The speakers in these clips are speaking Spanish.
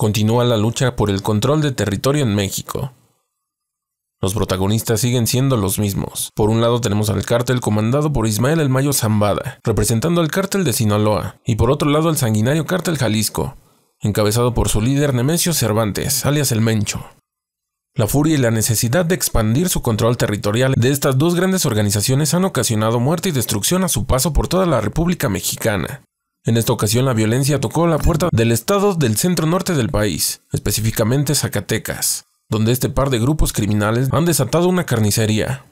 continúa la lucha por el control de territorio en México. Los protagonistas siguen siendo los mismos. Por un lado tenemos al cártel comandado por Ismael El Mayo Zambada, representando al cártel de Sinaloa, y por otro lado el sanguinario cártel Jalisco, encabezado por su líder Nemesio Cervantes, alias El Mencho. La furia y la necesidad de expandir su control territorial de estas dos grandes organizaciones han ocasionado muerte y destrucción a su paso por toda la República Mexicana. En esta ocasión la violencia tocó la puerta del estado del centro norte del país, específicamente Zacatecas, donde este par de grupos criminales han desatado una carnicería.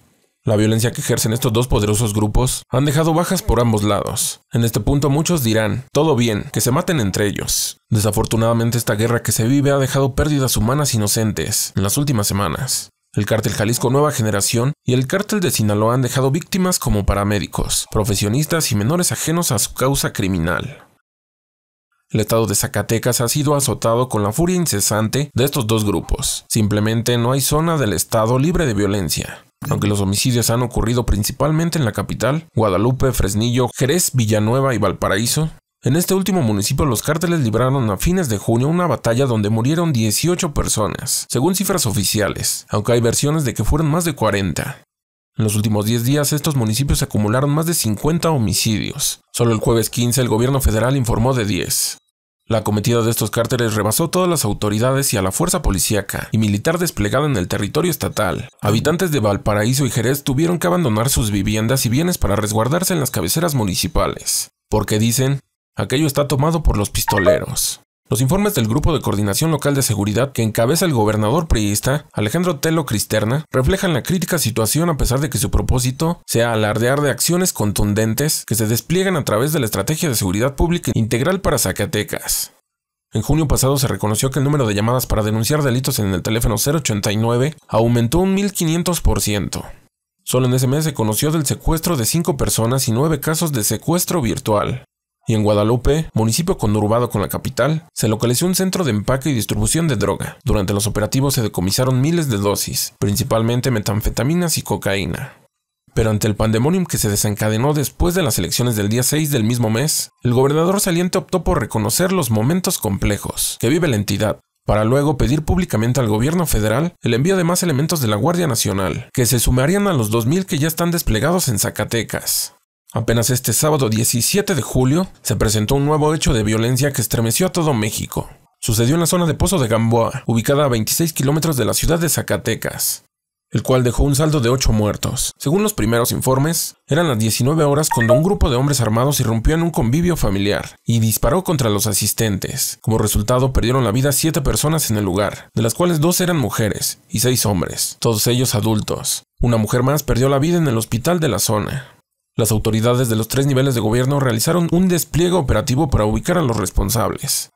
La violencia que ejercen estos dos poderosos grupos han dejado bajas por ambos lados. En este punto muchos dirán, todo bien, que se maten entre ellos. Desafortunadamente esta guerra que se vive ha dejado pérdidas humanas inocentes en las últimas semanas. El cártel Jalisco Nueva Generación y el cártel de Sinaloa han dejado víctimas como paramédicos, profesionistas y menores ajenos a su causa criminal. El estado de Zacatecas ha sido azotado con la furia incesante de estos dos grupos. Simplemente no hay zona del estado libre de violencia. Aunque los homicidios han ocurrido principalmente en la capital, Guadalupe, Fresnillo, Jerez, Villanueva y Valparaíso, en este último municipio los cárteles libraron a fines de junio una batalla donde murieron 18 personas, según cifras oficiales, aunque hay versiones de que fueron más de 40. En los últimos 10 días estos municipios acumularon más de 50 homicidios. Solo el jueves 15 el gobierno federal informó de 10. La cometida de estos cárteles rebasó todas las autoridades y a la fuerza policíaca y militar desplegada en el territorio estatal. Habitantes de Valparaíso y Jerez tuvieron que abandonar sus viviendas y bienes para resguardarse en las cabeceras municipales, porque dicen Aquello está tomado por los pistoleros. Los informes del Grupo de Coordinación Local de Seguridad que encabeza el gobernador priista, Alejandro Telo Cristerna, reflejan la crítica situación a pesar de que su propósito sea alardear de acciones contundentes que se despliegan a través de la Estrategia de Seguridad Pública Integral para Zacatecas. En junio pasado se reconoció que el número de llamadas para denunciar delitos en el teléfono 089 aumentó un 1500%. Solo en ese mes se conoció del secuestro de 5 personas y 9 casos de secuestro virtual y en Guadalupe, municipio conurbado con la capital, se localizó un centro de empaque y distribución de droga. Durante los operativos se decomisaron miles de dosis, principalmente metanfetaminas y cocaína. Pero ante el pandemonium que se desencadenó después de las elecciones del día 6 del mismo mes, el gobernador saliente optó por reconocer los momentos complejos que vive la entidad, para luego pedir públicamente al gobierno federal el envío de más elementos de la Guardia Nacional, que se sumarían a los 2.000 que ya están desplegados en Zacatecas. Apenas este sábado 17 de julio se presentó un nuevo hecho de violencia que estremeció a todo México. Sucedió en la zona de Pozo de Gamboa, ubicada a 26 kilómetros de la ciudad de Zacatecas, el cual dejó un saldo de 8 muertos. Según los primeros informes, eran las 19 horas cuando un grupo de hombres armados irrumpió en un convivio familiar y disparó contra los asistentes. Como resultado, perdieron la vida 7 personas en el lugar, de las cuales 2 eran mujeres y 6 hombres, todos ellos adultos. Una mujer más perdió la vida en el hospital de la zona. Las autoridades de los tres niveles de gobierno realizaron un despliegue operativo para ubicar a los responsables.